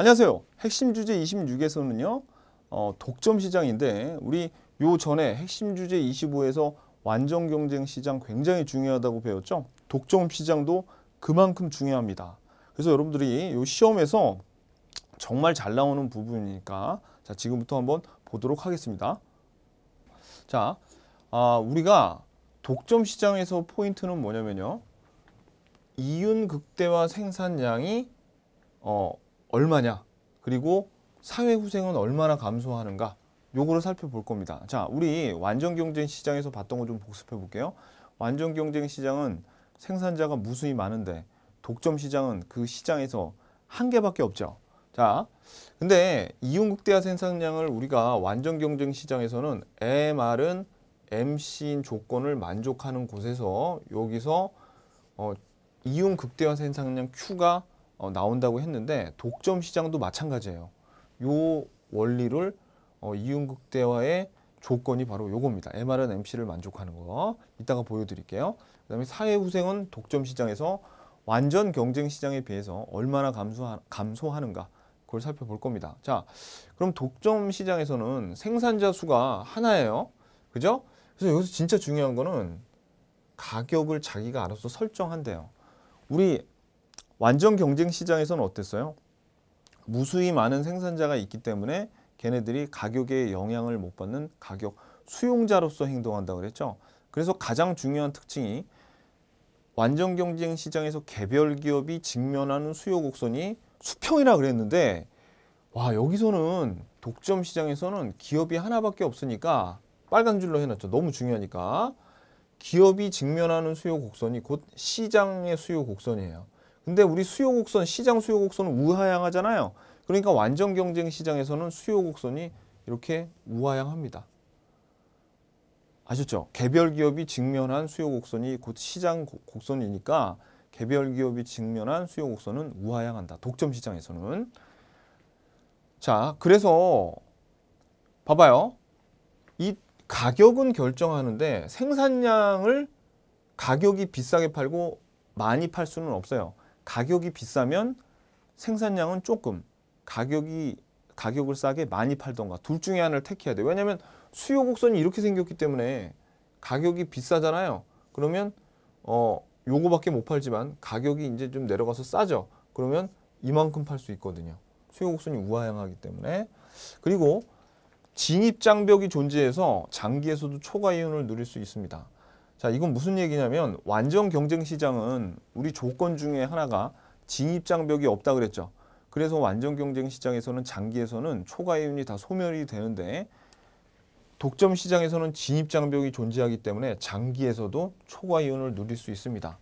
안녕하세요. 핵심 주제 26에서는요. 어, 독점 시장인데 우리 요 전에 핵심 주제 25에서 완전 경쟁 시장 굉장히 중요하다고 배웠죠. 독점 시장도 그만큼 중요합니다. 그래서 여러분들이 요 시험에서 정말 잘 나오는 부분이니까 자 지금부터 한번 보도록 하겠습니다. 자, 아, 우리가 독점 시장에서 포인트는 뭐냐면요. 이윤 극대화 생산량이 어, 얼마냐 그리고 사회 후생은 얼마나 감소하는가 요거를 살펴볼 겁니다. 자, 우리 완전 경쟁 시장에서 봤던 거 좀 복습해 볼게요. 완전 경쟁 시장은 생산자가 무수히 많은데 독점 시장은 그 시장에서 한 개밖에 없죠. 자, 근데 이윤 극대화 생산량을 우리가 완전 경쟁 시장에서는 MR은 MC인 조건을 만족하는 곳에서 여기서 어, 이윤 극대화 생산량 Q가 어, 나온다고 했는데 독점 시장도 마찬가지예요. 요 원리를 어, 이윤극대화의 조건이 바로 요겁니다. MR은 MC를 만족하는 거. 이따가 보여드릴게요. 그 다음에 사회후생은 독점 시장에서 완전 경쟁 시장에 비해서 얼마나 감소하, 감소하는가. 그걸 살펴볼 겁니다. 자, 그럼 독점 시장에서는 생산자 수가 하나예요. 그죠? 그래서 여기서 진짜 중요한 거는 가격을 자기가 알아서 설정한대요. 우리 완전 경쟁 시장에서는 어땠어요? 무수히 많은 생산자가 있기 때문에 걔네들이 가격에 영향을 못 받는 가격 수용자로서 행동한다 고 그랬죠. 그래서 가장 중요한 특징이 완전 경쟁 시장에서 개별 기업이 직면하는 수요 곡선이 수평이라 그랬는데 와 여기서는 독점 시장에서는 기업이 하나밖에 없으니까 빨간 줄로 해놨죠. 너무 중요하니까 기업이 직면하는 수요 곡선이 곧 시장의 수요 곡선이에요. 근데 우리 수요 곡선, 시장 수요 곡선은 우하향하잖아요. 그러니까 완전 경쟁 시장에서는 수요 곡선이 이렇게 우하향합니다. 아셨죠? 개별 기업이 직면한 수요 곡선이 곧 시장 곡선이니까 개별 기업이 직면한 수요 곡선은 우하향한다. 독점 시장에서는. 자, 그래서 봐봐요. 이 가격은 결정하는데 생산량을 가격이 비싸게 팔고 많이 팔 수는 없어요. 가격이 비싸면 생산량은 조금 가격이 가격을 싸게 많이 팔던가 둘 중에 하나를 택해야 돼. 왜냐하면 수요 곡선이 이렇게 생겼기 때문에 가격이 비싸잖아요. 그러면 어 요거밖에 못 팔지만 가격이 이제 좀 내려가서 싸죠. 그러면 이만큼 팔 수 있거든요. 수요 곡선이 우하향하기 때문에 그리고 진입 장벽이 존재해서 장기에서도 초과 이윤을 누릴 수 있습니다. 자, 이건 무슨 얘기냐면 완전 경쟁 시장은 우리 조건 중에 하나가 진입 장벽이 없다 그랬죠. 그래서 완전 경쟁 시장에서는 장기에서는 초과이윤이 다 소멸이 되는데 독점 시장에서는 진입 장벽이 존재하기 때문에 장기에서도 초과이윤을 누릴 수 있습니다.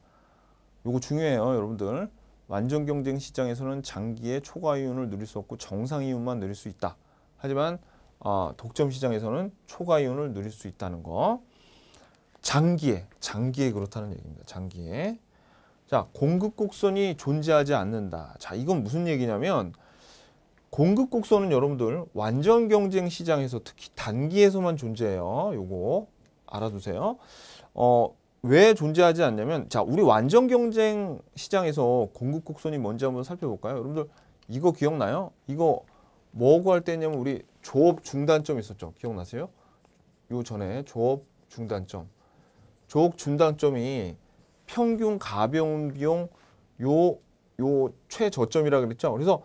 이거 중요해요, 여러분들. 완전 경쟁 시장에서는 장기에 초과이윤을 누릴 수 없고 정상 이윤만 누릴 수 있다. 하지만 어, 독점 시장에서는 초과이윤을 누릴 수 있다는 거. 장기에 장기에 그렇다는 얘기입니다. 장기에 자 공급 곡선이 존재하지 않는다. 자 이건 무슨 얘기냐면 공급 곡선은 여러분들 완전 경쟁 시장에서 특히 단기에서만 존재해요. 요거 알아두세요. 어, 왜 존재하지 않냐면 자 우리 완전 경쟁 시장에서 공급 곡선이 뭔지 한번 살펴볼까요? 여러분들 이거 기억나요? 이거 뭐고 할 때냐면 우리 조업 중단점 있었죠. 기억나세요? 요 전에 조업 중단점 조옥 중단점이 평균 가벼운 비용 요 요 최저점이라 그랬죠. 그래서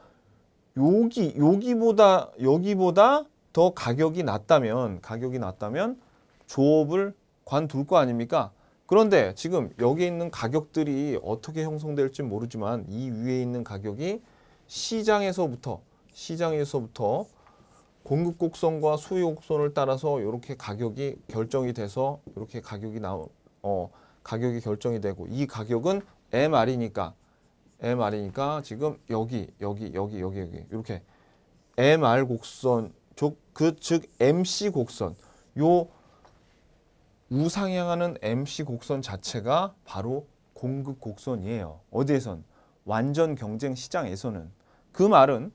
여기 여기보다 여기보다 더 가격이 낮다면 가격이 낮다면 조업을 관둘 거 아닙니까? 그런데 지금 여기 있는 가격들이 어떻게 형성될지 모르지만 이 위에 있는 가격이 시장에서부터 시장에서부터 공급 곡선과 수요 곡선을 따라서 이렇게 가격이 결정이 돼서 이렇게 가격이 나온 어 가격이 결정이 되고 이 가격은 MR이니까 MR이니까 지금 여기 여기 여기 여기 여기 이렇게 MR 곡선 그즉 MC 곡선 요 우상향하는 MC 곡선 자체가 바로 공급 곡선이에요. 어디에선 완전 경쟁 시장에서는 그 말은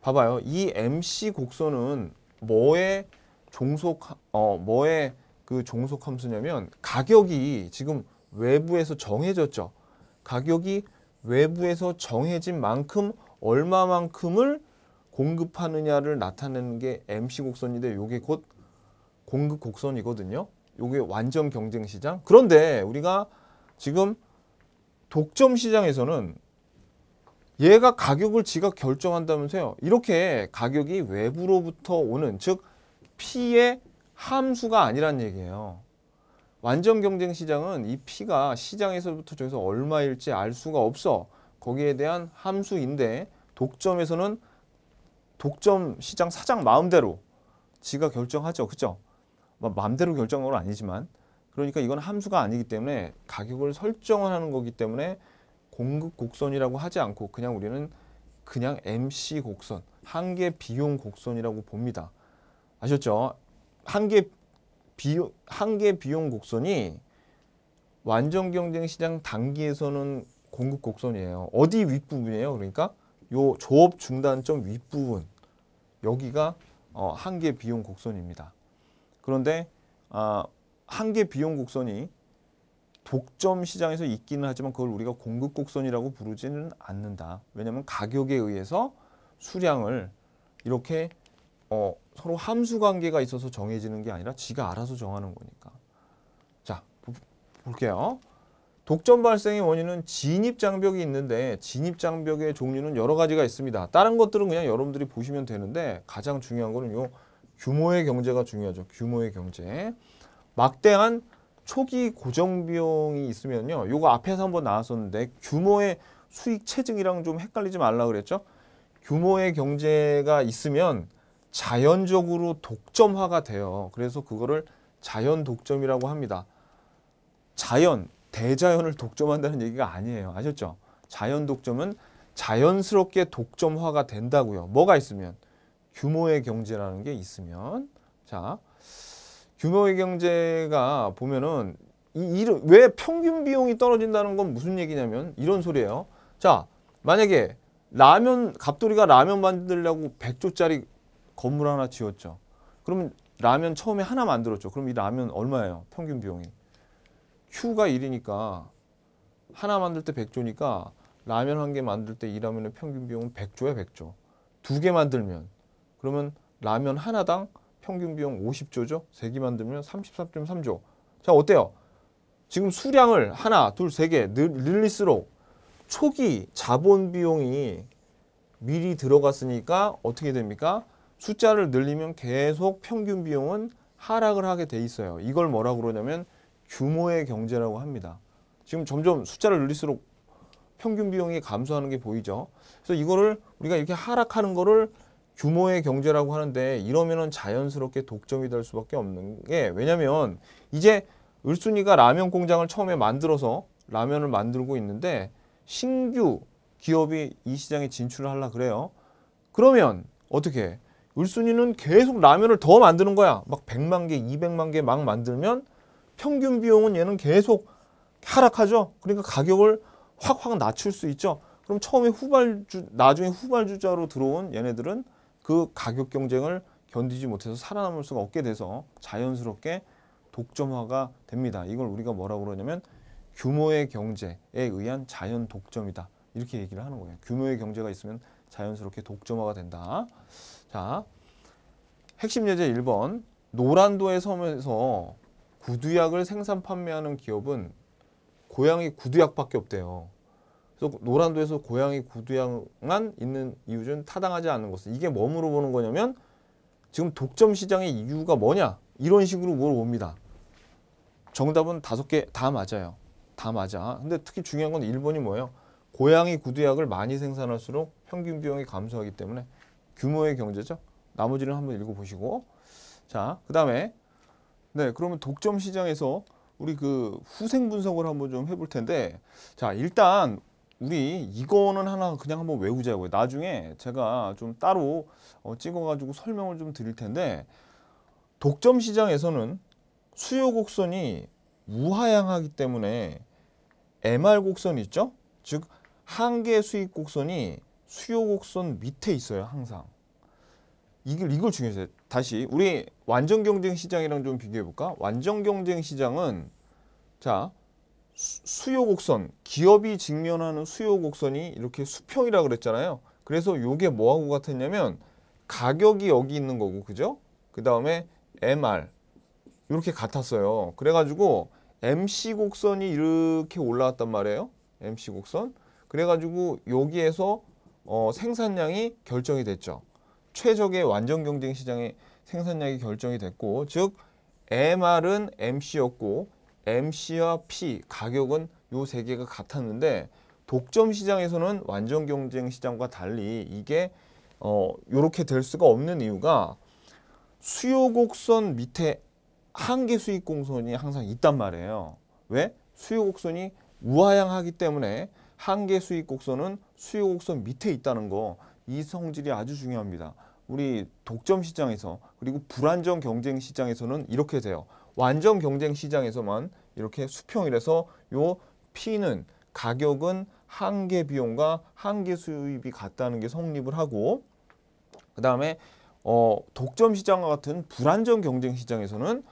봐봐요. 이 MC 곡선은 뭐에 종속 어 뭐에 그 종속 함수냐면 가격이 지금 외부에서 정해졌죠. 가격이 외부에서 정해진 만큼 얼마만큼을 공급하느냐를 나타내는 게 MC 곡선인데 요게곧 공급 곡선이거든요. 요게 완전 경쟁 시장. 그런데 우리가 지금 독점 시장에서는 얘가 가격을 지가 결정한다면서요. 이렇게 가격이 외부로부터 오는 즉 피의 함수가 아니란 얘기예요. 완전 경쟁 시장은 이 피가 시장에서부터 저기서 얼마일지 알 수가 없어. 거기에 대한 함수인데 독점에서는 독점 시장 사장 마음대로 지가 결정하죠. 그죠? 마음대로 결정한 건 아니지만 그러니까 이건 함수가 아니기 때문에 가격을 설정하는 거기 때문에 공급 곡선이라고 하지 않고 그냥 우리는 그냥 MC 곡선, 한계 비용 곡선이라고 봅니다. 아셨죠? 한계 비용, 한계 비용 곡선이 완전 경쟁 시장 단기에서는 공급 곡선이에요. 어디 윗부분이에요? 그러니까 요 조업 중단점 윗부분 여기가 어, 한계 비용 곡선입니다. 그런데 아, 한계 비용 곡선이 독점 시장에서 있기는 하지만 그걸 우리가 공급 곡선이라고 부르지는 않는다. 왜냐하면 가격에 의해서 수량을 이렇게 어, 서로 함수 관계가 있어서 정해지는 게 아니라 지가 알아서 정하는 거니까. 자, 볼게요. 독점 발생의 원인은 진입 장벽이 있는데 진입 장벽의 종류는 여러 가지가 있습니다. 다른 것들은 그냥 여러분들이 보시면 되는데 가장 중요한 거는 요 규모의 경제가 중요하죠. 규모의 경제. 막대한 초기 고정 비용이 있으면요. 요거 앞에서 한번 나왔었는데 규모의 수익 체증이랑 좀 헷갈리지 말라 그랬죠. 규모의 경제가 있으면 자연적으로 독점화가 돼요. 그래서 그거를 자연 독점이라고 합니다. 자연, 대자연을 독점한다는 얘기가 아니에요. 아셨죠? 자연 독점은 자연스럽게 독점화가 된다고요. 뭐가 있으면 규모의 경제라는 게 있으면 자 규모의 경제가 보면은 이 이름 왜 평균 비용이 떨어진다는 건 무슨 얘기냐면 이런 소리예요. 자, 만약에 라면 갑돌이가 라면 만들려고 100조짜리 건물 하나 지었죠. 그러면 라면 처음에 하나 만들었죠. 그럼 이 라면 얼마예요? 평균 비용이. Q가 1이니까 하나 만들 때 100조니까 라면 한 개 만들 때 이 라면의 평균 비용은 100조야 100조. 두 개 만들면 그러면 라면 하나당 평균 비용 50조죠. 세기 만들면 33.3조. 자, 어때요? 지금 수량을 하나, 둘, 세 개 늘릴수록 초기 자본 비용이 미리 들어갔으니까 어떻게 됩니까? 숫자를 늘리면 계속 평균 비용은 하락을 하게 돼 있어요. 이걸 뭐라고 그러냐면 규모의 경제라고 합니다. 지금 점점 숫자를 늘릴수록 평균 비용이 감소하는 게 보이죠. 그래서 이거를 우리가 이렇게 하락하는 거를 규모의 경제라고 하는데 이러면 자연스럽게 독점이 될 수밖에 없는 게 왜냐면 이제 을순이가 라면 공장을 처음에 만들어서 라면을 만들고 있는데 신규 기업이 이 시장에 진출을 하려 그래요. 그러면 어떻게 을순이는 계속 라면을 더 만드는 거야. 막 100만 개, 200만 개 막 만들면 평균 비용은 얘는 계속 하락하죠. 그러니까 가격을 확확 낮출 수 있죠. 그럼 처음에 후발주, 나중에 후발주자로 들어온 얘네들은 그 가격 경쟁을 견디지 못해서 살아남을 수가 없게 돼서 자연스럽게 독점화가 됩니다. 이걸 우리가 뭐라고 그러냐면 규모의 경제에 의한 자연 독점이다. 이렇게 얘기를 하는 거예요. 규모의 경제가 있으면 자연스럽게 독점화가 된다. 자, 핵심 예제 1번 노란도의 섬에서 구두약을 생산 판매하는 기업은 고향이 구두약밖에 없대요. 그래서 노란도에서 고양이 구두양만 있는 이유 중 타당하지 않은 것은 이게 뭐 물어보는 거냐면 지금 독점 시장의 이유가 뭐냐 이런 식으로 물어봅니다. 정답은 다섯 개 다 맞아요. 다 맞아. 근데 특히 중요한 건 1번이 뭐예요? 고양이 구두약을 많이 생산할수록 평균 비용이 감소하기 때문에 규모의 경제죠. 나머지는 한번 읽어보시고 자, 그 다음에 네, 그러면 독점 시장에서 우리 그 후생 분석을 한번 좀 해볼 텐데 자, 일단 우리 이거는 하나 그냥 한번 외우자고요. 나중에 제가 좀 따로 어, 찍어가지고 설명을 좀 드릴 텐데 독점 시장에서는 수요 곡선이 우하향하기 때문에 MR 곡선 있죠? 즉 한계 수익 곡선이 수요 곡선 밑에 있어요 항상. 이걸 이걸 중요해요. 다시 우리 완전 경쟁 시장이랑 좀 비교해 볼까? 완전 경쟁 시장은 자 수요 곡선, 기업이 직면하는 수요 곡선이 이렇게 수평이라 고 그랬잖아요. 그래서 이게 뭐하고 같았냐면 가격이 여기 있는 거고 그죠? 그 다음에 MR 이렇게 같았어요. 그래가지고 MC 곡선이 이렇게 올라왔단 말이에요. MC 곡선. 그래가지고 여기에서 어, 생산량이 결정이 됐죠. 최적의 완전 경쟁 시장의 생산량이 결정이 됐고 즉 MR은 MC였고 MC와 P 가격은 요 세 개가 같았는데 독점 시장에서는 완전 경쟁 시장과 달리 이게 어 요렇게 될 수가 없는 이유가 수요 곡선 밑에 한계 수익 공선이 항상 있단 말이에요. 왜? 수요 곡선이 우하향하기 때문에 한계 수익 곡선은 수요 곡선 밑에 있다는 거 이 성질이 아주 중요합니다. 우리 독점 시장에서 그리고 불안정 경쟁 시장에서는 이렇게 돼요. 완전 경쟁 시장에서만 이렇게 수평이라서 요 P는 가격은 한계 비용과 한계 수입이 같다는 게 성립을 하고 그 다음에 어, 독점 시장과 같은 불안정 경쟁 시장에서는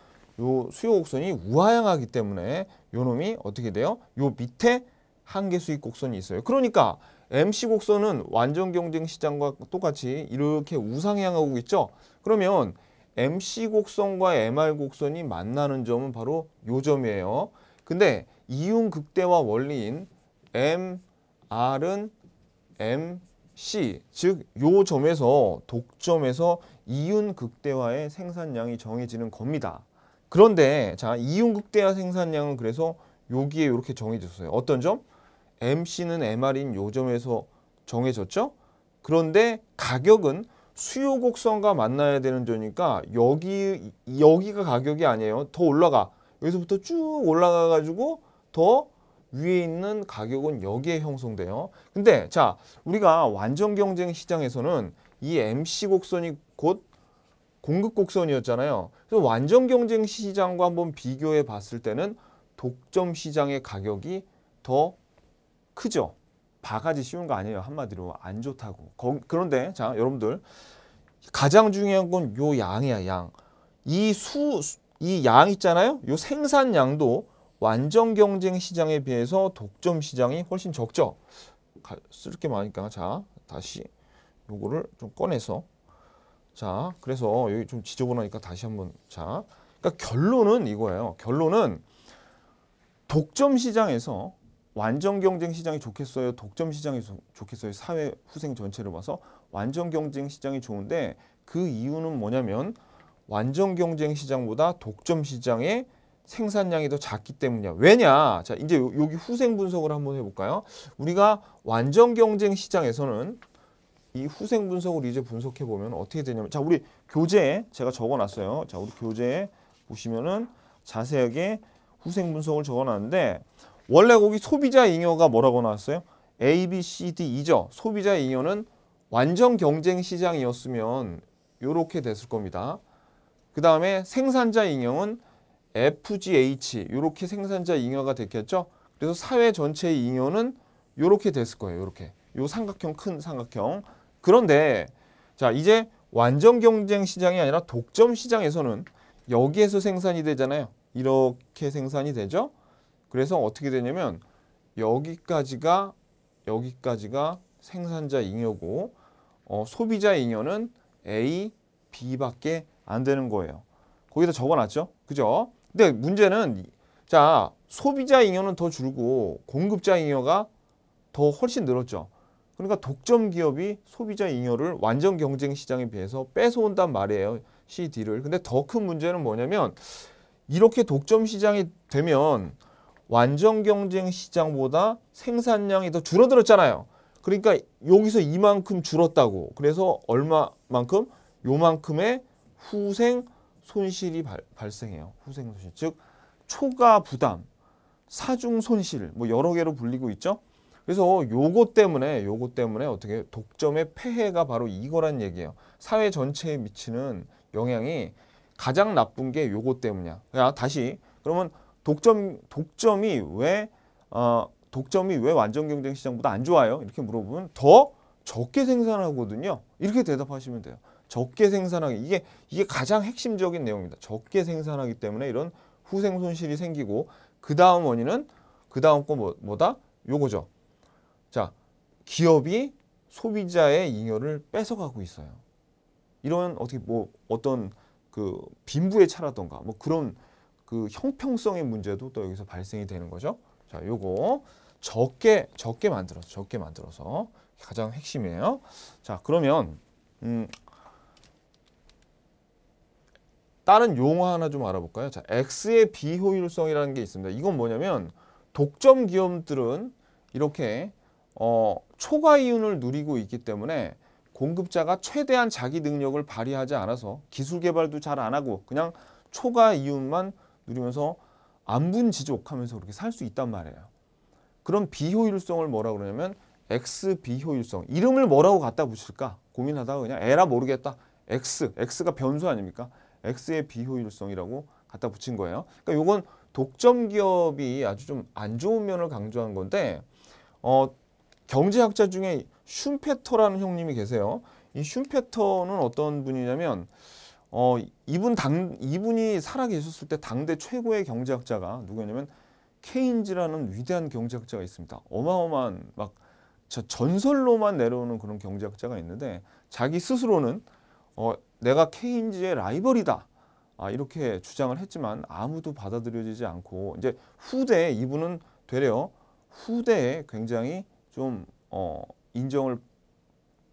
요 수요 곡선이 우하향하기 때문에 요 놈이 어떻게 돼요? 요 밑에 한계 수익 곡선이 있어요. 그러니까 MC 곡선은 완전 경쟁 시장과 똑같이 이렇게 우상향하고 있죠. 그러면 MC 곡선과 MR 곡선이 만나는 점은 바로 요 점이에요. 근데 이윤 극대화 원리인 MR은 MC 즉요 점에서 독점에서 이윤 극대화의 생산량이 정해지는 겁니다. 그런데 자 이윤 극대화 생산량은 그래서 여기에 이렇게 정해졌어요. 어떤 점? MC는 MR인 요 점에서 정해졌죠? 그런데 가격은 수요 곡선과 만나야 되는 저니까 여기 여기가 가격이 아니에요. 더 올라가. 여기서부터 쭉 올라가 가지고 더 위에 있는 가격은 여기에 형성돼요. 근데 자, 우리가 완전 경쟁 시장에서는 이 MC 곡선이 곧 공급 곡선이었잖아요. 그래서 완전 경쟁 시장과 한번 비교해 봤을 때는 독점 시장의 가격이 더 크죠. 바가지 씌운 거 아니에요. 한마디로 안 좋다고. 거, 그런데 자 여러분들 가장 중요한 건 요 양이야 양. 이 수 이 양 있잖아요. 요 생산 양도 완전 경쟁 시장에 비해서 독점 시장이 훨씬 적죠. 쓸 게 많으니까 자 다시 요거를 좀 꺼내서 자 그래서 여기 좀 지저분하니까 다시 한번 자 그러니까 결론은 이거예요. 결론은 독점 시장에서 완전 경쟁 시장이 좋겠어요? 독점 시장이 좋겠어요? 사회 후생 전체를 봐서 완전 경쟁 시장이 좋은데 그 이유는 뭐냐면 완전 경쟁 시장보다 독점 시장의 생산량이 더 작기 때문이야. 왜냐? 자, 이제 여기 후생 분석을 한번 해볼까요? 우리가 완전 경쟁 시장에서는 이 후생 분석을 이제 분석해 보면 어떻게 되냐면 자, 우리 교재에 제가 적어놨어요. 자, 우리 교재에 보시면은 자세하게 후생 분석을 적어놨는데 원래 거기 소비자 잉여가 뭐라고 나왔어요? A, B, C, D, 이죠 e 소비자 잉여는 완전 경쟁 시장이었으면 이렇게 됐을 겁니다. 그 다음에 생산자 잉여는 FGH 이렇게 생산자 잉여가 됐겠죠. 그래서 사회 전체의 잉여는 이렇게 됐을 거예요. 이렇게 요 삼각형 큰 삼각형. 그런데 자 이제 완전 경쟁 시장이 아니라 독점 시장에서는 여기에서 생산이 되잖아요. 이렇게 생산이 되죠. 그래서 어떻게 되냐면 여기까지가 여기까지가 생산자 잉여고 어, 소비자 잉여는 A, B밖에 안 되는 거예요. 거기다 적어놨죠. 그죠? 근데 문제는 자 소비자 잉여는 더 줄고 공급자 잉여가 더 훨씬 늘었죠. 그러니까 독점 기업이 소비자 잉여를 완전 경쟁 시장에 비해서 뺏어온단 말이에요. CD를. 근데 더 큰 문제는 뭐냐면 이렇게 독점 시장이 되면 완전 경쟁 시장보다 생산량이 더 줄어들었잖아요. 그러니까 여기서 이만큼 줄었다고. 그래서 얼마만큼? 요만큼의 후생 손실이 발, 발생해요. 후생 손실. 즉 초과 부담, 사중 손실 뭐 여러 개로 불리고 있죠. 그래서 요거 때문에 요거 때문에 어떻게 독점의 폐해가 바로 이거란 얘기예요. 사회 전체에 미치는 영향이 가장 나쁜 게 요거 때문이야. 야, 다시 그러면 독점 독점이 왜 어, 독점이 왜 완전 경쟁 시장보다 안 좋아요? 이렇게 물어보면 더 적게 생산하거든요. 이렇게 대답하시면 돼요. 적게 생산하기 이게 이게 가장 핵심적인 내용입니다. 적게 생산하기 때문에 이런 후생 손실이 생기고 그 다음 원인은 그 다음 거 뭐, 뭐다? 요거죠. 자 기업이 소비자의 잉여를 뺏어가고 있어요. 이런 어떻게 뭐 어떤 그 빈부의 차라던가 뭐 그런 그 형평성의 문제도 또 여기서 발생이 되는 거죠. 자, 요거 적게 적게 만들어서 적게 만들어서 가장 핵심이에요. 자, 그러면 음 다른 용어 하나 좀 알아볼까요? 자, X의 비효율성이라는 게 있습니다. 이건 뭐냐면 독점 기업들은 이렇게 어, 초과 이윤을 누리고 있기 때문에 공급자가 최대한 자기 능력을 발휘하지 않아서 기술 개발도 잘 안 하고 그냥 초과 이윤만 누리면서 안분 지족하면서 그렇게 살 수 있단 말이에요. 그런 비효율성을 뭐라 그러냐면 X 비효율성. 이름을 뭐라고 갖다 붙일까? 고민하다가 그냥 에라 모르겠다. X, X가 변수 아닙니까? X의 비효율성이라고 갖다 붙인 거예요. 그러니까 이건 독점 기업이 아주 좀 안 좋은 면을 강조한 건데 어, 경제학자 중에 슌페터라는 형님이 계세요. 이 슌페터는 어떤 분이냐면 어, 이분 당, 이분이 살아계셨을 때 당대 최고의 경제학자가 누구냐면 케인즈라는 위대한 경제학자가 있습니다. 어마어마한 막 전설로만 내려오는 그런 경제학자가 있는데 자기 스스로는 어, 내가 케인즈의 라이벌이다. 아, 이렇게 주장을 했지만 아무도 받아들여지지 않고 이제 후대에 이분은 되려 후대에 굉장히 좀 어, 인정을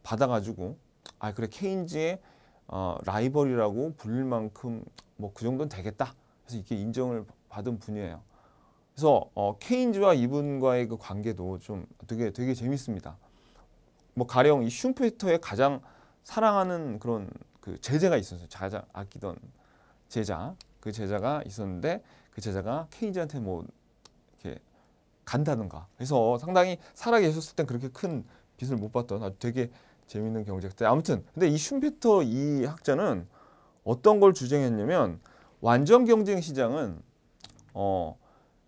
받아가지고 아 그래 케인즈의 어, 라이벌이라고 불릴 만큼 뭐 그 정도는 되겠다. 그래서 이렇게 인정을 받은 분이에요. 그래서 어, 케인즈와 이분과의 그 관계도 좀 되게 되게 재밌습니다. 뭐 가령 이 슌페터의 가장 사랑하는 그런 그 제자가 있었어요. 가장 아끼던 제자 그 제자가 있었는데 그 제자가 케인즈한테 뭐 이렇게 간다든가 그래서 상당히 살아 계셨을 땐 그렇게 큰 빚을 못 봤던 아주 되게 재밌는 경제학자. 아무튼 근데 이 슘피터 이 학자는 어떤 걸 주장했냐면 완전 경쟁 시장은 어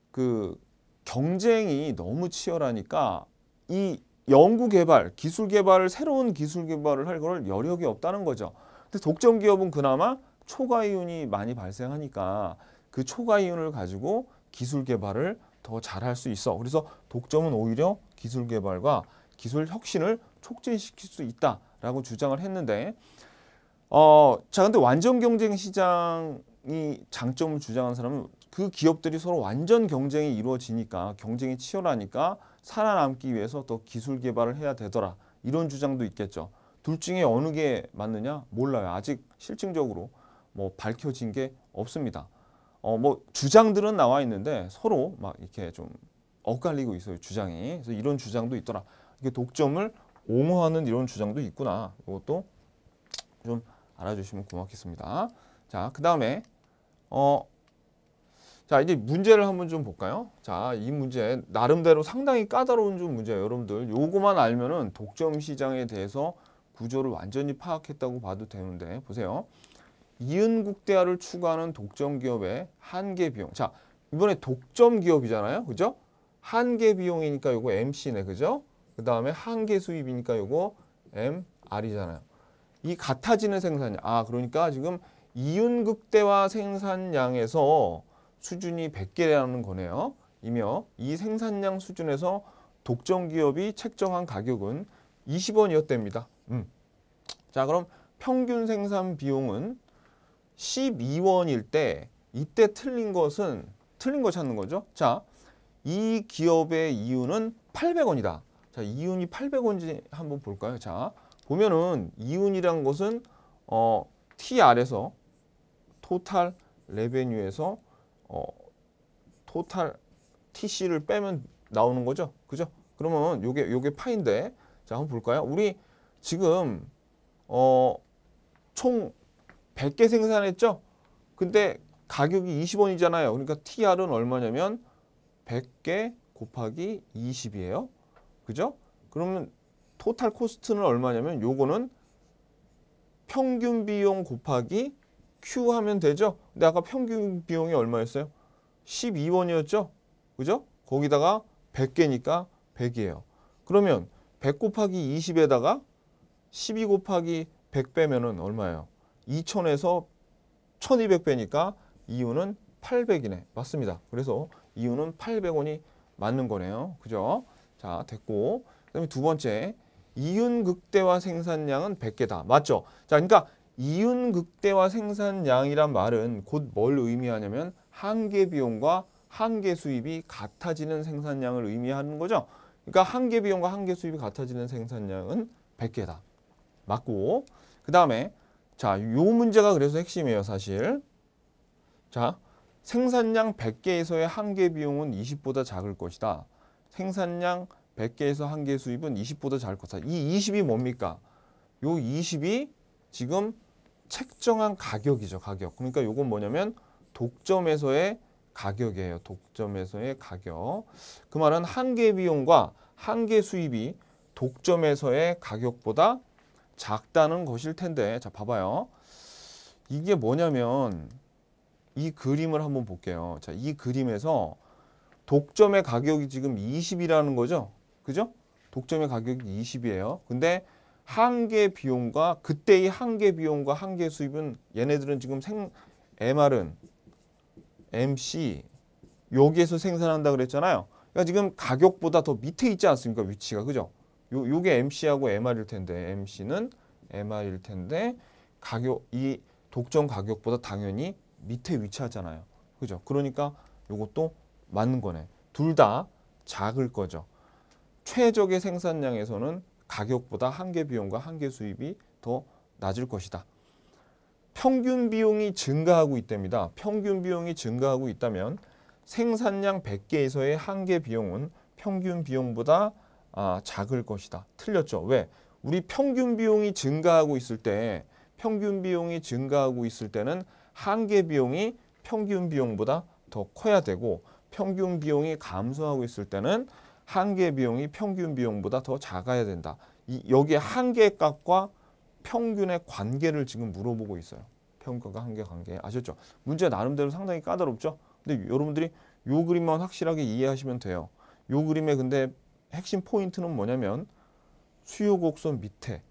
그 경쟁이 너무 치열하니까 이 연구 개발, 기술 개발을 새로운 기술 개발을 할 걸 여력이 없다는 거죠. 근데 독점 기업은 그나마 초과 이윤이 많이 발생하니까 그 초과 이윤을 가지고 기술 개발을 더 잘할 수 있어. 그래서 독점은 오히려 기술 개발과 기술 혁신을 촉진시킬 수 있다라고 주장을 했는데 어, 자 근데 완전 경쟁 시장이 장점을 주장한 사람은 그 기업들이 서로 완전 경쟁이 이루어지니까 경쟁이 치열하니까 살아남기 위해서 더 기술 개발을 해야 되더라 이런 주장도 있겠죠. 둘 중에 어느 게 맞느냐 몰라요. 아직 실증적으로 뭐 밝혀진 게 없습니다. 어, 뭐 주장들은 나와 있는데 서로 막 이렇게 좀 엇갈리고 있어요 주장이. 그래서 이런 주장도 있더라. 이게 독점을 옹호하는 이런 주장도 있구나. 이것도 좀 알아주시면 고맙겠습니다. 자, 그 다음에 어, 자 이제 문제를 한번 좀 볼까요? 자, 이 문제 나름대로 상당히 까다로운 좀 문제예요. 여러분들 요거만 알면은 독점 시장에 대해서 구조를 완전히 파악했다고 봐도 되는데 보세요. 이은국대화를 추구하는 독점 기업의 한계 비용. 자, 이번에 독점 기업이잖아요. 그죠? 한계 비용이니까 요거 MC네. 그죠? 그 다음에 한계 수입이니까 이거 MR이잖아요. 이 같아지는 생산량. 아 그러니까 지금 이윤 극대화 생산량에서 수준이 100개라는 거네요. 이며 이 생산량 수준에서 독점 기업이 책정한 가격은 20원이었답니다. 음. 자 그럼 평균 생산 비용은 12원일 때 이때 틀린 것은 틀린 거 찾는 거죠. 자, 이 기업의 이윤은 800원이다. 자, 이윤이 800원인지 한번 볼까요? 자, 보면은 이윤이란 것은 어, TR에서 토탈 레베뉴에서 어, 토탈 TC를 빼면 나오는 거죠. 그죠? 그러면 요게 요게 파인데 자, 한번 볼까요? 우리 지금 어, 총 100개 생산했죠? 근데 가격이 20원이잖아요. 그러니까 TR은 얼마냐면 100개 곱하기 20이에요. 그죠? 그러면 토탈 코스트는 얼마냐면 요거는 평균 비용 곱하기 Q 하면 되죠? 근데 아까 평균 비용이 얼마였어요? 12원이었죠? 그죠? 거기다가 100개니까 100이에요. 그러면 100 곱하기 20에다가 12 곱하기 100 빼면은 얼마예요? 2000에서 1 2 0 0빼니까 이유는 800이네. 맞습니다. 그래서 이유는 800원이 맞는 거네요. 그죠? 자, 됐고. 그다음에 두 번째. 이윤 극대화 생산량은 100개다. 맞죠? 자, 그러니까 이윤 극대화 생산량이란 말은 곧 뭘 의미하냐면 한계 비용과 한계 수입이 같아지는 생산량을 의미하는 거죠. 그러니까 한계 비용과 한계 수입이 같아지는 생산량은 100개다. 맞고 그 다음에 자, 요 문제가 그래서 핵심이에요, 사실. 자, 생산량 100개에서의 한계 비용은 20보다 작을 것이다. 생산량 100개에서 1개 수입은 20보다 잘 컸다. 이 20이 뭡니까? 요 20이 지금 책정한 가격이죠. 가격. 그러니까 요건 뭐냐면 독점에서의 가격이에요. 독점에서의 가격. 그 말은 한개 비용과 한개 수입이 독점에서의 가격보다 작다는 것일 텐데 자 봐봐요. 이게 뭐냐면 이 그림을 한번 볼게요. 자, 이 그림에서 독점의 가격이 지금 20이라는 거죠. 그죠? 독점의 가격이 20이에요. 근데 한계 비용과 그때의 한계 비용과 한계 수입은 얘네들은 지금 생 MR은 MC 여기에서 생산한다 그랬잖아요. 그러니까 지금 가격보다 더 밑에 있지 않습니까? 위치가 그죠? 요 요게 MC하고 MR일 텐데 MC는 MR일 텐데 가격 이 독점 가격보다 당연히 밑에 위치하잖아요. 그죠? 그러니까 요것도 맞는 거네. 둘 다 작을 거죠. 최적의 생산량에서는 가격보다 한개 비용과 한개 수입이 더 낮을 것이다. 평균 비용이 증가하고 있답니다. 평균 비용이 증가하고 있다면 생산량 100개에서의 한개 비용은 평균 비용보다 아, 작을 것이다. 틀렸죠. 왜? 우리 평균 비용이 증가하고 있을 때 평균 비용이 증가하고 있을 때는 한개 비용이 평균 비용보다 더 커야 되고 평균 비용이 감소하고 있을 때는 한계 비용이 평균 비용보다 더 작아야 된다. 이, 여기에 한계 값과 평균의 관계를 지금 물어보고 있어요. 평균과 한계 관계 아셨죠? 문제 나름대로 상당히 까다롭죠? 근데 여러분들이 이 그림만 확실하게 이해하시면 돼요. 이 그림의 근데 핵심 포인트는 뭐냐면 수요 곡선 밑에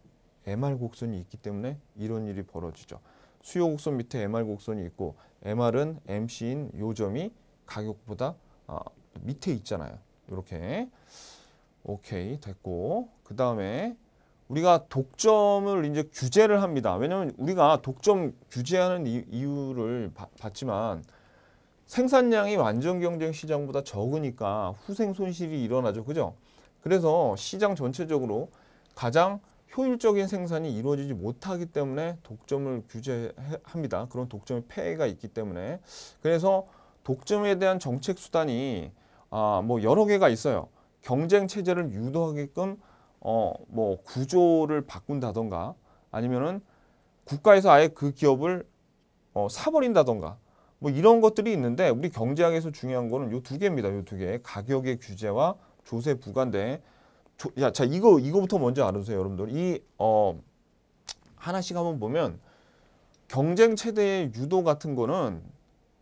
MR 곡선이 있기 때문에 이런 일이 벌어지죠. 수요 곡선 밑에 MR 곡선이 있고 MR은 MC인 요점이 가격보다 아, 밑에 있잖아요. 이렇게 오케이 됐고 그 다음에 우리가 독점을 이제 규제를 합니다. 왜냐하면 우리가 독점 규제하는 이유를 봤지만 생산량이 완전 경쟁 시장보다 적으니까 후생 손실이 일어나죠. 그죠? 그래서 시장 전체적으로 가장 효율적인 생산이 이루어지지 못하기 때문에 독점을 규제합니다. 그런 독점의 폐해가 있기 때문에 그래서 독점에 대한 정책 수단이 아, 뭐 여러 개가 있어요. 경쟁 체제를 유도하게끔 어, 뭐 구조를 바꾼다던가 아니면은 국가에서 아예 그 기업을 어, 사버린다던가 뭐 이런 것들이 있는데 우리 경제학에서 중요한 거는 요 두 개입니다. 요 두 개. 가격의 규제와 조세 부과인데 조, 야, 자, 이거 이거부터 먼저 알아주세요, 여러분들. 이 어 하나씩 한번 보면 경쟁 체제의 유도 같은 거는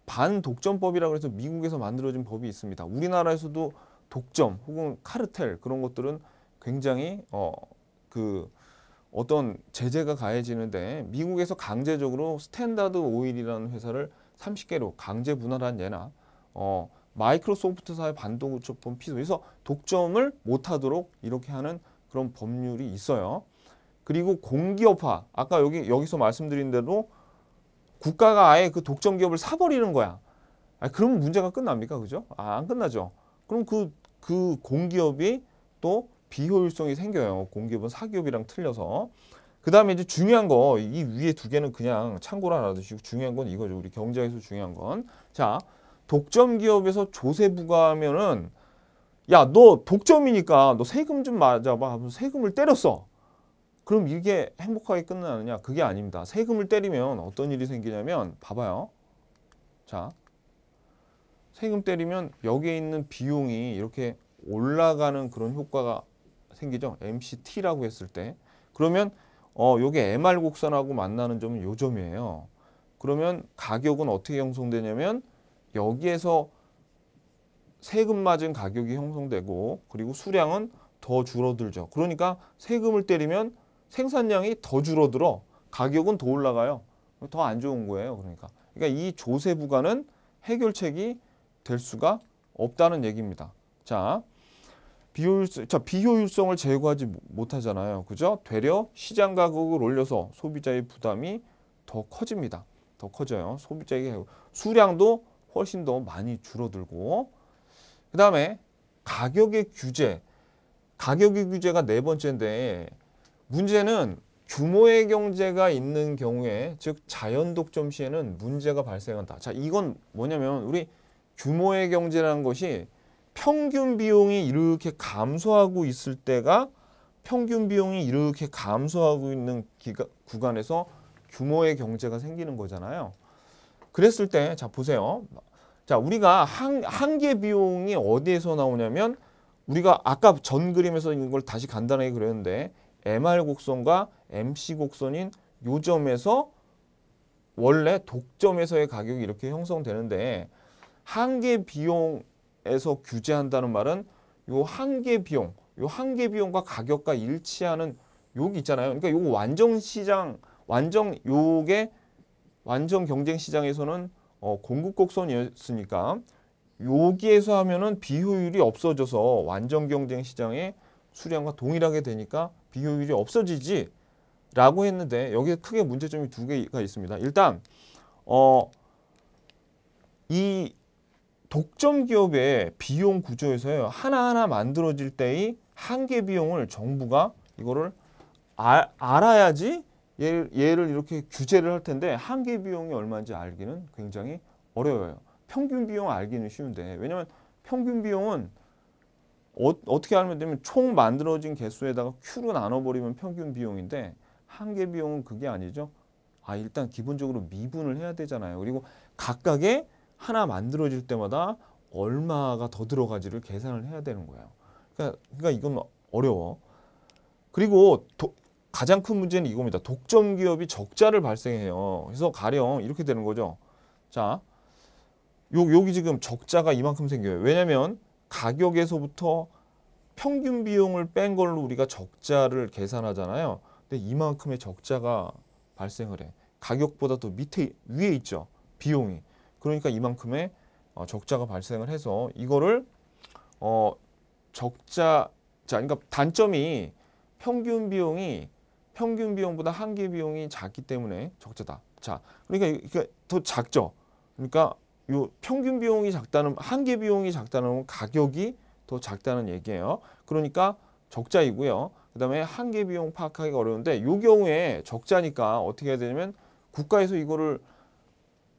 반독점법이라고 해서 미국에서 만들어진 법이 있습니다. 우리나라에서도 독점 혹은 카르텔 그런 것들은 굉장히 어, 그 어떤 제재가 가해지는데 미국에서 강제적으로 스탠다드 오일이라는 회사를 30개로 강제 분할한 예나 어, 마이크로소프트사의 반독점법 피소 그래서 독점을 못하도록 이렇게 하는 그런 법률이 있어요. 그리고 공기업화 아까 여기 여기서 말씀드린 대로 국가가 아예 그 독점 기업을 사버리는 거야. 아, 그러면 문제가 끝납니까? 그죠? 아, 안 끝나죠. 그럼 그, 그 공기업이 또 비효율성이 생겨요. 공기업은 사기업이랑 틀려서. 그 다음에 이제 중요한 거, 이 위에 두 개는 그냥 참고로 하나 두시고 중요한 건 이거죠. 우리 경제에서 중요한 건. 자, 독점 기업에서 조세 부과하면은 야, 너 독점이니까 너 세금 좀 맞아봐. 하면서 세금을 때렸어. 그럼 이게 행복하게 끝나느냐? 그게 아닙니다. 세금을 때리면 어떤 일이 생기냐면 봐봐요. 자, 세금 때리면 여기에 있는 비용이 이렇게 올라가는 그런 효과가 생기죠. MCT라고 했을 때. 그러면 어, 요게 MR 곡선하고 만나는 점은 요 점이에요. 그러면 가격은 어떻게 형성되냐면 여기에서 세금 맞은 가격이 형성되고 그리고 수량은 더 줄어들죠. 그러니까 세금을 때리면 생산량이 더 줄어들어 가격은 더 올라가요. 더 안 좋은 거예요. 그러니까 그러니까 이 조세 부과는 해결책이 될 수가 없다는 얘기입니다. 자, 비효율성, 자, 비효율성을 제거하지 못하잖아요. 그죠? 되려 시장 가격을 올려서 소비자의 부담이 더 커집니다. 더 커져요. 소비자에게 수량도 훨씬 더 많이 줄어들고 그 다음에 가격의 규제, 가격의 규제가 네 번째인데 문제는 규모의 경제가 있는 경우에 즉 자연 독점 시에는 문제가 발생한다. 자 이건 뭐냐면 우리 규모의 경제라는 것이 평균 비용이 이렇게 감소하고 있을 때가 평균 비용이 이렇게 감소하고 있는 기가, 구간에서 규모의 경제가 생기는 거잖아요. 그랬을 때 자 보세요. 자 우리가 한한개 비용이 어디에서 나오냐면 우리가 아까 전 그림에서 있는 걸 다시 간단하게 그렸는데 MR 곡선과 MC 곡선인 요점에서 원래 독점에서의 가격이 이렇게 형성되는데 한계 비용에서 규제한다는 말은 요한계 비용, 요한개 비용과 가격과 일치하는 요기 있잖아요. 그러니까 요거 완전 시장, 완전 요게 완전 경쟁 시장에서는 어, 공급 곡선이었으니까 요기에서 하면은 비효율이 없어져서 완전 경쟁 시장에 수량과 동일하게 되니까 비효율이 없어지지 라고 했는데 여기에 크게 문제점이 두 개가 있습니다. 일단 어, 이 독점 기업의 비용 구조에서요. 하나하나 만들어질 때의 한계 비용을 정부가 이거를 아, 알아야지 얘를, 얘를 이렇게 규제를 할 텐데 한계 비용이 얼마인지 알기는 굉장히 어려워요. 평균 비용 알기는 쉬운데 왜냐면 평균 비용은 어, 떻게 하면 되면 총 만들어진 개수에다가 Q로 나눠버리면 평균 비용인데 한 개 비용은 그게 아니죠. 아 일단 기본적으로 미분을 해야 되잖아요. 그리고 각각의 하나 만들어질 때마다 얼마가 더 들어가지를 계산을 해야 되는 거예요. 그러니까, 그러니까 이건 어려워. 그리고 도, 가장 큰 문제는 이겁니다. 독점 기업이 적자를 발생해요. 그래서 가령 이렇게 되는 거죠. 자, 요, 여기 지금 적자가 이만큼 생겨요. 왜냐면 가격에서부터 평균 비용을 뺀 걸로 우리가 적자를 계산하잖아요. 근데 이만큼의 적자가 발생을 해. 가격보다 더 밑에 위에 있죠. 비용이. 그러니까 이만큼의 어, 적자가 발생을 해서 이거를 어 적자 자 그러니까 단점이 평균 비용이 평균 비용보다 한계 비용이 작기 때문에 적자다. 자, 그러니까 이게 더 작죠. 그러니까 요 평균 비용이 작다는 한계 비용이 작다는 가격이 더 작다는 얘기예요. 그러니까 적자이고요. 그다음에 한계 비용 파악하기가 어려운데 요 경우에 적자니까 어떻게 해야 되냐면 국가에서 이거를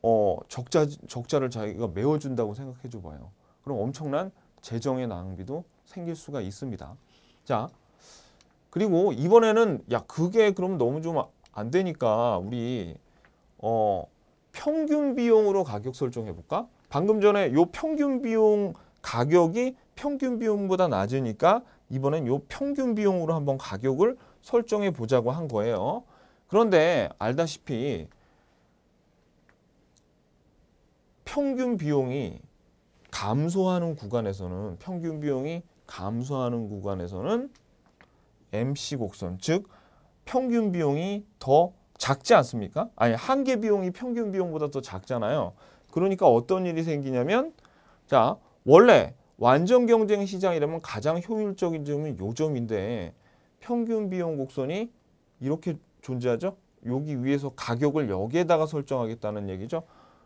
어 적자 적자를 자기가 메워 준다고 생각해 줘 봐요. 그럼 엄청난 재정의 낭비도 생길 수가 있습니다. 자. 그리고 이번에는 야 그게 그럼 너무 좀 안 되니까 우리 어 평균 비용으로 가격 설정해 볼까? 방금 전에 요 평균 비용 가격이 평균 비용보다 낮으니까 이번엔 요 평균 비용으로 한번 가격을 설정해 보자고 한 거예요. 그런데 알다시피 평균 비용이 감소하는 구간에서는 평균 비용이 감소하는 구간에서는 MC 곡선 즉 평균 비용이 더 작지 않습니까? 아니 한개 비용이 평균 비용보다 더 작잖아요. 그러니까 어떤 일이 생기냐면 자 원래 완전 경쟁 시장이라면 가장 효율적인 점은 요점인데 평균 비용 곡선이 이렇게 존재하죠. 여기 위에서 가격을 여기에다가 설정하겠다는 얘기죠.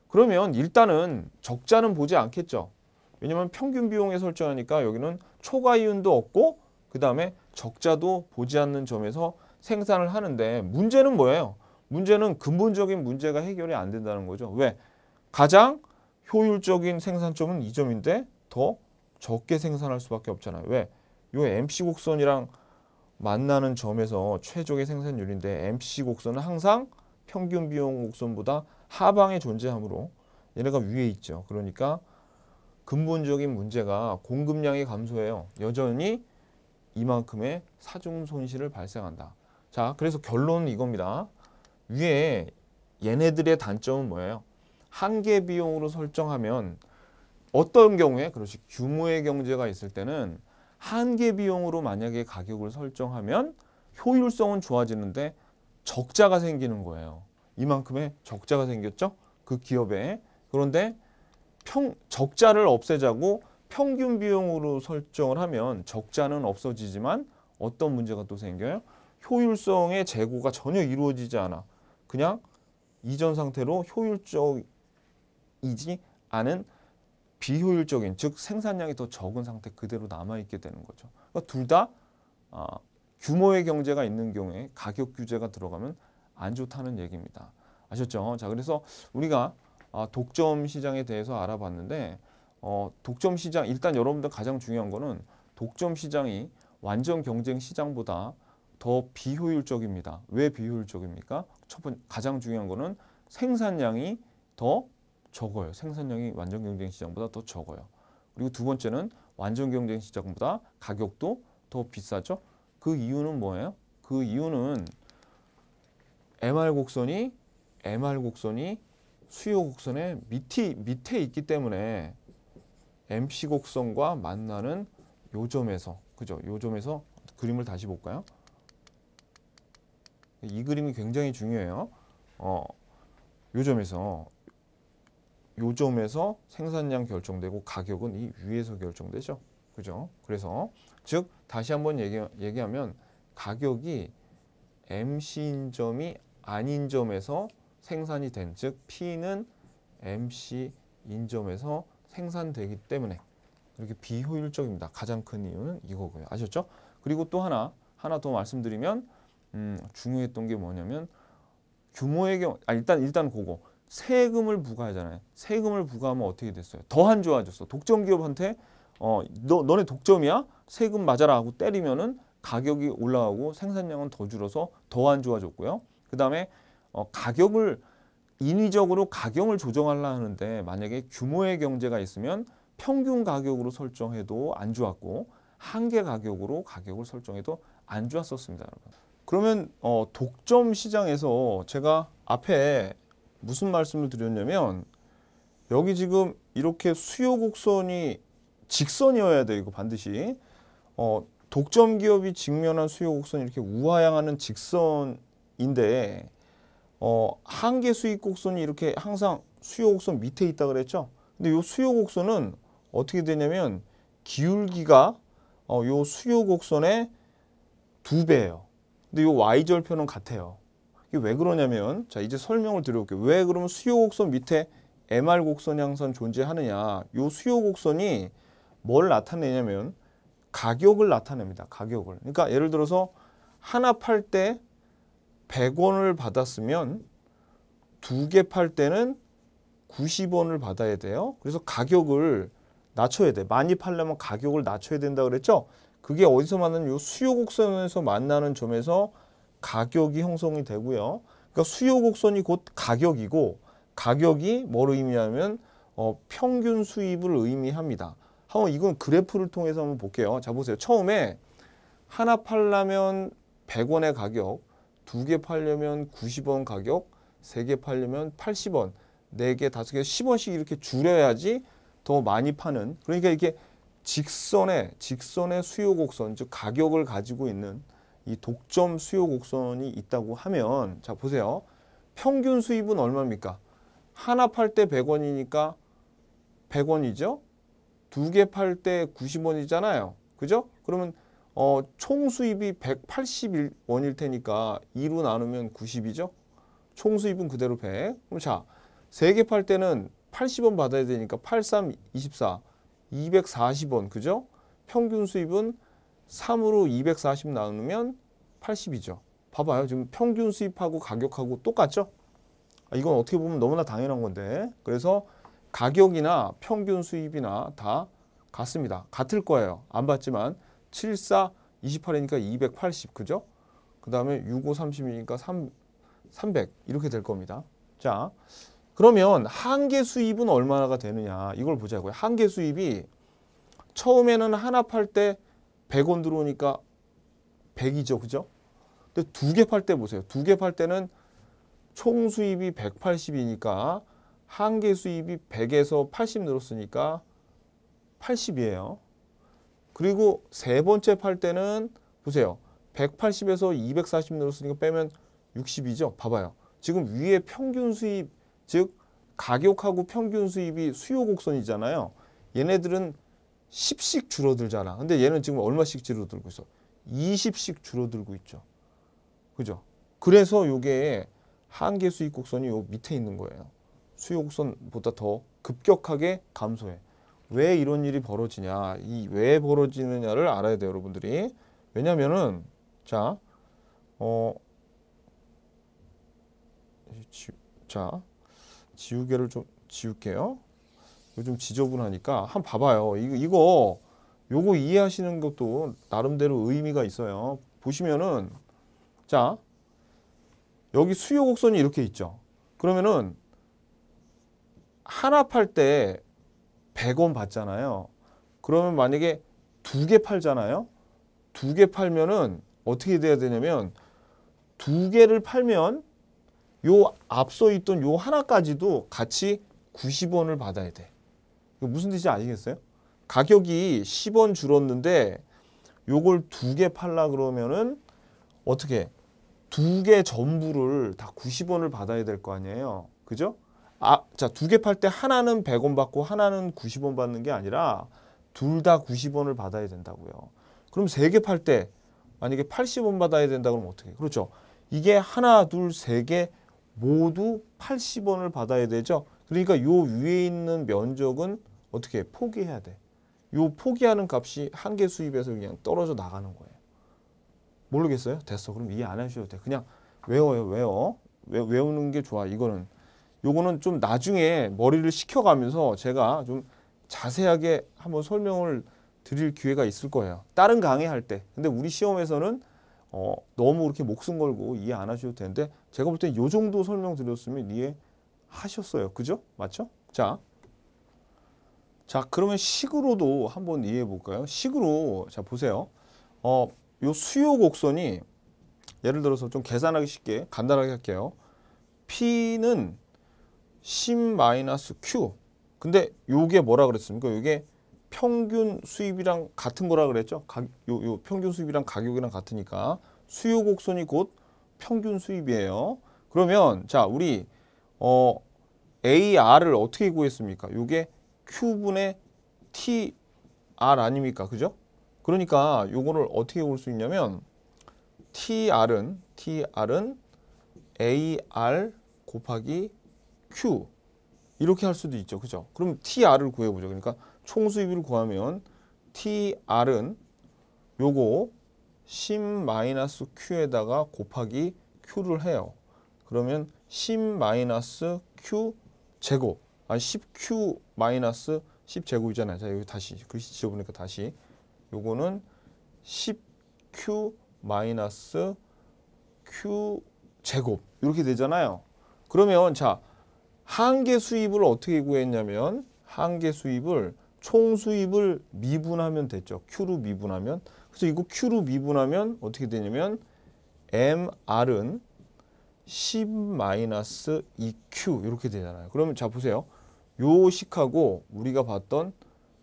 그러면 일단은 적자는 보지 않겠죠. 왜냐면 평균 비용에 설정하니까 여기는 초과 이윤도 없고 그 다음에 적자도 보지 않는 점에서 생산을 하는데 문제는 뭐예요? 문제는 근본적인 문제가 해결이 안 된다는 거죠. 왜? 가장 효율적인 생산점은 이 점인데 더 적게 생산할 수밖에 없잖아요. 왜? 요 MC 곡선이랑 만나는 점에서 최적의 생산율인데 MC 곡선은 항상 평균 비용 곡선보다 하방에 존재하므로 얘네가 위에 있죠. 그러니까 근본적인 문제가 공급량이 감소해요. 여전히 이만큼의 사중 손실을 발생한다. 자, 그래서 결론은 이겁니다. 위에 얘네들의 단점은 뭐예요? 한계 비용으로 설정하면 어떤 경우에 그렇지 규모의 경제가 있을 때는 한계 비용으로 만약에 가격을 설정하면 효율성은 좋아지는데 적자가 생기는 거예요. 이만큼의 적자가 생겼죠? 그 기업에. 그런데 평, 적자를 없애자고 평균 비용으로 설정을 하면 적자는 없어지지만 어떤 문제가 또 생겨요? 효율성의 재고가 전혀 이루어지지 않아. 그냥 이전 상태로 효율적이지 않은 비효율적인 즉 생산량이 더 적은 상태 그대로 남아있게 되는 거죠. 그러니까 둘다 아, 규모의 경제가 있는 경우에 가격 규제가 들어가면 안 좋다는 얘기입니다. 아셨죠? 자 그래서 우리가 아, 독점 시장에 대해서 알아봤는데 어, 독점 시장 일단 여러분들 가장 중요한 거는 독점 시장이 완전 경쟁 시장보다 더 비효율적입니다. 왜 비효율적입니까? 첫 번째 가장 중요한 거는 생산량이 더 적어요. 생산량이 완전 경쟁 시장보다 더 적어요. 그리고 두 번째는 완전 경쟁 시장보다 가격도 더 비싸죠. 그 이유는 뭐예요? 그 이유는 MR 곡선이 MR 곡선이 수요 곡선의 밑이 밑에 있기 때문에 MC 곡선과 만나는 요점에서 그죠? 요점에서 그림을 다시 볼까요? 이 그림이 굉장히 중요해요. 어, 요점에서 요점에서 생산량 결정되고 가격은 이 위에서 결정되죠. 그죠? 그래서 즉 다시 한번 얘기, 얘기하면 가격이 MC인 점이 아닌 점에서 생산이 된 즉 P는 MC인 점에서 생산되기 때문에 이렇게 비효율적입니다. 가장 큰 이유는 이거고요. 아셨죠? 그리고 또 하나 하나 더 말씀드리면 음, 중요했던 게 뭐냐면 규모의 경우 아 일단 일단 그거 세금을 부과하잖아요. 세금을 부과하면 어떻게 됐어요? 더 안 좋아졌어. 독점 기업한테 어너 너네 독점이야? 세금 맞아라 하고 때리면은 가격이 올라가고 생산량은 더 줄어서 더 안 좋아졌고요. 그다음에 어 가격을 인위적으로 가격을 조정하려 하는데 만약에 규모의 경제가 있으면 평균 가격으로 설정해도 안 좋았고 한계 가격으로 가격을 설정해도 안 좋았었습니다, 여러분. 그러면 어, 독점 시장에서 제가 앞에 무슨 말씀을 드렸냐면 여기 지금 이렇게 수요 곡선이 직선이어야 돼요. 이거 반드시. 어, 독점 기업이 직면한 수요 곡선이 이렇게 우하향하는 직선인데 어, 한계 수익 곡선이 이렇게 항상 수요 곡선 밑에 있다 그랬죠. 근데 이 수요 곡선은 어떻게 되냐면 기울기가 어, 요 수요 곡선의 두 배예요. 근데 이 y 절표는 같아요. 이게 왜 그러냐면 자 이제 설명을 드려볼게요. 왜 그러면 수요곡선 밑에 MR 곡선이 항 존재하느냐. 이 수요곡선이 뭘 나타내냐면 가격을 나타냅니다. 가격을. 그러니까 예를 들어서 하나 팔 때 100원을 받았으면 두 개 팔 때는 90원을 받아야 돼요. 그래서 가격을 낮춰야 돼. 많이 팔려면 가격을 낮춰야 된다 그랬죠? 그게 어디서 만나는 요 수요 곡선에서 만나는 점에서 가격이 형성이 되고요. 그러니까 수요 곡선이 곧 가격이고 가격이 뭘 의미하면 어, 평균 수입을 의미합니다. 한번 이건 그래프를 통해서 한번 볼게요. 자 보세요. 처음에 하나 팔려면 100원의 가격, 두 개 팔려면 90원 가격, 세 개 팔려면 80원, 네 개, 다섯 개, 10원씩 이렇게 줄여야지 더 많이 파는 그러니까 이게 렇 직선의 직선의 수요 곡선 즉 가격을 가지고 있는 이 독점 수요 곡선이 있다고 하면 자 보세요. 평균 수입은 얼마입니까? 하나 팔 때 100원이니까 100원이죠. 두 개 팔 때 90원이잖아요. 그죠? 그러면 어, 총 수입이 181원일 테니까 2로 나누면 90이죠. 총 수입은 그대로 100. 그럼 자, 세 개 팔 때는 80원 받아야 되니까 83, 24. 240원 그죠? 평균 수입은 3으로 240 나누면 80이죠. 봐봐요. 지금 평균 수입하고 가격하고 똑같죠? 아, 이건 어떻게 보면 너무나 당연한 건데 그래서 가격이나 평균 수입이나 다 같습니다. 같을 거예요. 안 봤지만 74 28이니까 280 그죠? 그 다음에 65 3 6이니까300 이렇게 될 겁니다. 자 그러면 한계 수입은 얼마나 되느냐 이걸 보자고요. 한계 수입이 처음에는 하나 팔 때 100원 들어오니까 100이죠. 그죠? 근데 두 개 팔 때 보세요. 두 개 팔 때는 총 수입이 180이니까 한 개 수입이 100에서 80 늘었으니까 80이에요. 그리고 세 번째 팔 때는 보세요. 180에서 240 늘었으니까 빼면 60이죠. 봐봐요. 지금 위에 평균 수입 즉 가격하고 평균 수입이 수요 곡선이잖아요. 얘네들은 10씩 줄어들잖아. 근데 얘는 지금 얼마씩 줄어들고 있어? 20씩 줄어들고 있죠. 그죠? 그래서 요게 한계 수익 곡선이 요 밑에 있는 거예요. 수요 곡선보다 더 급격하게 감소해. 왜 이런 일이 벌어지냐, 이 왜 벌어지느냐를 알아야 돼요, 여러분들이. 왜냐면은 자, 어, 자, 지우개를 좀 지울게요. 요즘 지저분하니까 한 봐봐요. 이거, 이거 요거 이해하시는 것도 나름대로 의미가 있어요. 보시면은 자 여기 수요 곡선이 이렇게 있죠. 그러면은 하나 팔 때 100원 받잖아요. 그러면 만약에 두 개 팔잖아요. 두 개 팔면은 어떻게 돼야 되냐면 두 개를 팔면 요 앞서 있던 요 하나까지도 같이 90원을 받아야 돼. 이거 무슨 뜻인지 아시겠어요? 가격이 10원 줄었는데 요걸 두 개 팔라 그러면은 어떻게 두 개 전부를 다 90원을 받아야 될 거 아니에요. 그죠? 아, 자, 두 개 팔 때 하나는 100원 받고 하나는 90원 받는 게 아니라 둘 다 90원을 받아야 된다고요. 그럼 세 개 팔 때 만약에 80원 받아야 된다 그러면 어떻게? 그렇죠. 이게 하나, 둘, 세 개, 모두 80원을 받아야 되죠. 그러니까 요 위에 있는 면적은 어떻게 포기해야 돼. 요 포기하는 값이 한 개 수입에서 그냥 떨어져 나가는 거예요. 모르겠어요? 됐어. 그럼 이해 안 하셔도 돼. 그냥 외워요. 외워. 외, 외우는 게 좋아. 이거는. 요거는 좀 나중에 머리를 식혀가면서 제가 좀 자세하게 한번 설명을 드릴 기회가 있을 거예요. 다른 강의 할 때. 근데 우리 시험에서는 어, 너무 그렇게 목숨 걸고 이해 안 하셔도 되는데 제가 볼때이 정도 설명드렸으면 이해하셨어요. 그죠? 맞죠? 자, 자 그러면 식으로도 한번 이해해 볼까요? 식으로 자 보세요. 어, 요 수요 곡선이 예를 들어서 좀 계산하기 쉽게 간단하게 할게요. P는 10-Q 근데 요게 뭐라 그랬습니까? 요게 평균 수입이랑 같은 거라 그랬죠. 가, 요, 요 평균 수입이랑 가격이랑 같으니까 수요 곡선이 곧 평균 수입이에요. 그러면 자 우리 어, AR을 어떻게 구했습니까? 요게 Q분의 TR 아닙니까? 그죠? 그러니까 요거를 어떻게 볼수 있냐면 TR은 TR은 AR 곱하기 Q 이렇게 할 수도 있죠. 그죠? 그럼 TR을 구해보죠. 그러니까 총수입을 구하면 TR은 요거 10-Q에다가 곱하기 Q를 해요. 그러면 10-Q 제곱 아니 10Q 마이너스 10제곱이잖아요. 자 여기 다시 글씨 그 지어보니까 다시 요거는 10Q 마이너스 Q 제곱 이렇게 되잖아요. 그러면 자 한계 수입을 어떻게 구했냐면 한계 수입을 총수입을 미분하면 됐죠. Q로 미분하면. 그래서 이거 Q로 미분하면 어떻게 되냐면 MR은 10-2Q 이렇게 되잖아요. 그러면 자 보세요. 요 식하고 우리가 봤던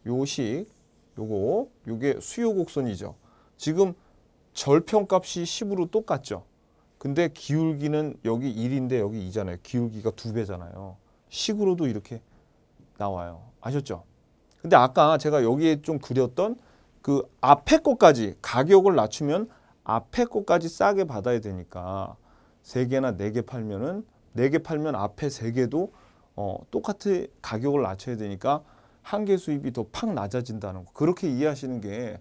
요 식, 요거, 요게 수요 곡선이죠. 지금 절편값이 10으로 똑같죠. 근데 기울기는 여기 1인데 여기 2잖아요. 기울기가 2배잖아요. 식으로도 이렇게 나와요. 아셨죠? 근데 아까 제가 여기에 좀 그렸던 그 앞에 것까지 가격을 낮추면 앞에 것까지 싸게 받아야 되니까 세개나네 개 팔면은 네 개 팔면 앞에 세개도 어, 똑같이 가격을 낮춰야 되니까 한 개 수입이 더 팍 낮아진다는 거. 그렇게 이해하시는 게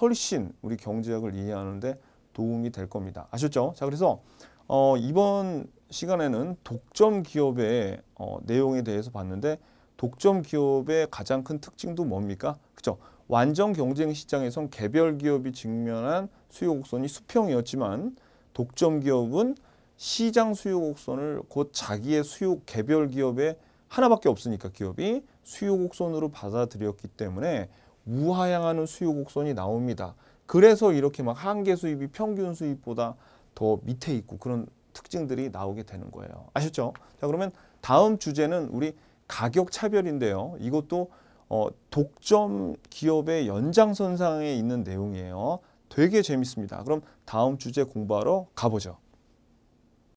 훨씬 우리 경제학을 이해하는데 도움이 될 겁니다. 아셨죠? 자, 그래서 어, 이번 시간에는 독점 기업의 어, 내용에 대해서 봤는데 독점 기업의 가장 큰 특징도 뭡니까? 그죠? 완전 경쟁 시장에선 개별 기업이 직면한 수요 곡선이 수평이었지만 독점 기업은 시장 수요 곡선을 곧 자기의 수요 개별 기업에 하나밖에 없으니까 기업이 수요 곡선으로 받아들였기 때문에 우하향하는 수요 곡선이 나옵니다. 그래서 이렇게 막 한계 수입이 평균 수입보다 더 밑에 있고 그런 특징들이 나오게 되는 거예요. 아셨죠? 자 그러면 다음 주제는 우리 가격 차별인데요. 이것도 어, 독점 기업의 연장선상에 있는 내용이에요. 되게 재밌습니다. 그럼 다음 주제 공부하러 가보죠.